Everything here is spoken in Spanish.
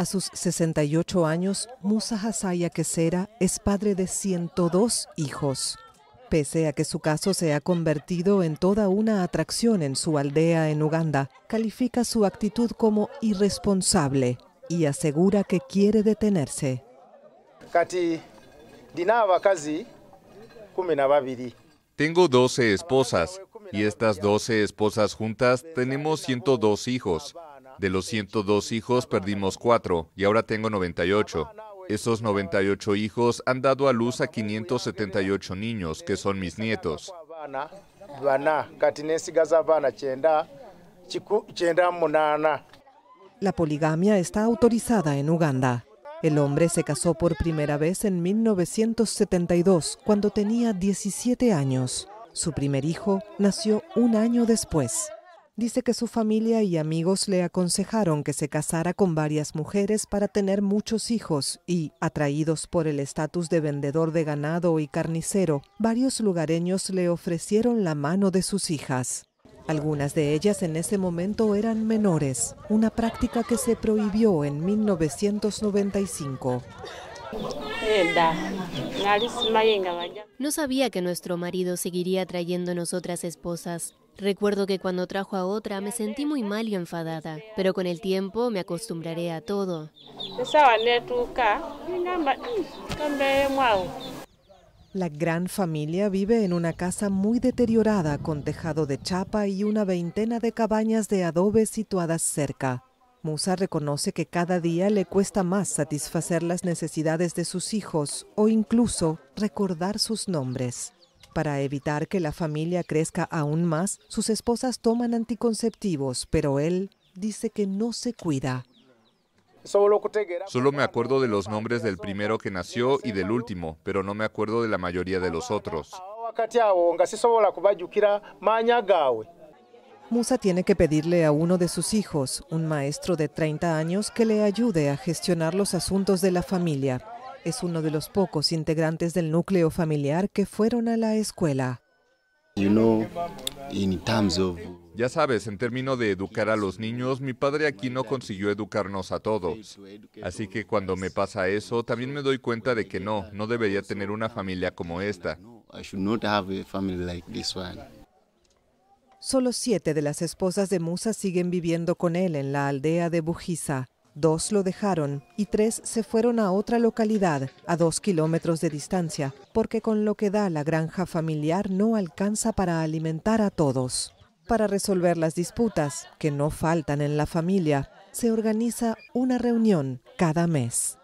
A sus 68 años, Musa Hasaya Quesera es padre de 102 hijos. Pese a que su caso se ha convertido en toda una atracción en su aldea en Uganda, califica su actitud como irresponsable y asegura que quiere detenerse. Tengo 12 esposas y estas 12 esposas juntas tenemos 102 hijos. De los 102 hijos perdimos cuatro y ahora tengo 98. Esos 98 hijos han dado a luz a 578 niños, que son mis nietos. La poligamia está autorizada en Uganda. El hombre se casó por primera vez en 1972, cuando tenía 17 años. Su primer hijo nació un año después. Dice que su familia y amigos le aconsejaron que se casara con varias mujeres para tener muchos hijos y, atraídos por el estatus de vendedor de ganado y carnicero, varios lugareños le ofrecieron la mano de sus hijas. Algunas de ellas en ese momento eran menores, una práctica que se prohibió en 1995. No sabía que nuestro marido seguiría trayéndonos otras esposas. Recuerdo que cuando trajo a otra me sentí muy mal y enfadada, pero con el tiempo me acostumbraré a todo. La gran familia vive en una casa muy deteriorada con tejado de chapa y una veintena de cabañas de adobe situadas cerca. Musa reconoce que cada día le cuesta más satisfacer las necesidades de sus hijos o incluso recordar sus nombres. Para evitar que la familia crezca aún más, sus esposas toman anticonceptivos, pero él dice que no se cuida. Solo me acuerdo de los nombres del primero que nació y del último, pero no me acuerdo de la mayoría de los otros. Musa tiene que pedirle a uno de sus hijos, un maestro de 30 años, que le ayude a gestionar los asuntos de la familia. Es uno de los pocos integrantes del núcleo familiar que fueron a la escuela. Ya sabes, en términos de educar a los niños, mi padre aquí no consiguió educarnos a todos. Así que cuando me pasa eso, también me doy cuenta de que no, no debería tener una familia como esta. Solo siete de las esposas de Musa siguen viviendo con él en la aldea de Bujiza. Dos lo dejaron y tres se fueron a otra localidad, a dos kilómetros de distancia, porque con lo que da la granja familiar no alcanza para alimentar a todos. Para resolver las disputas, que no faltan en la familia, se organiza una reunión cada mes.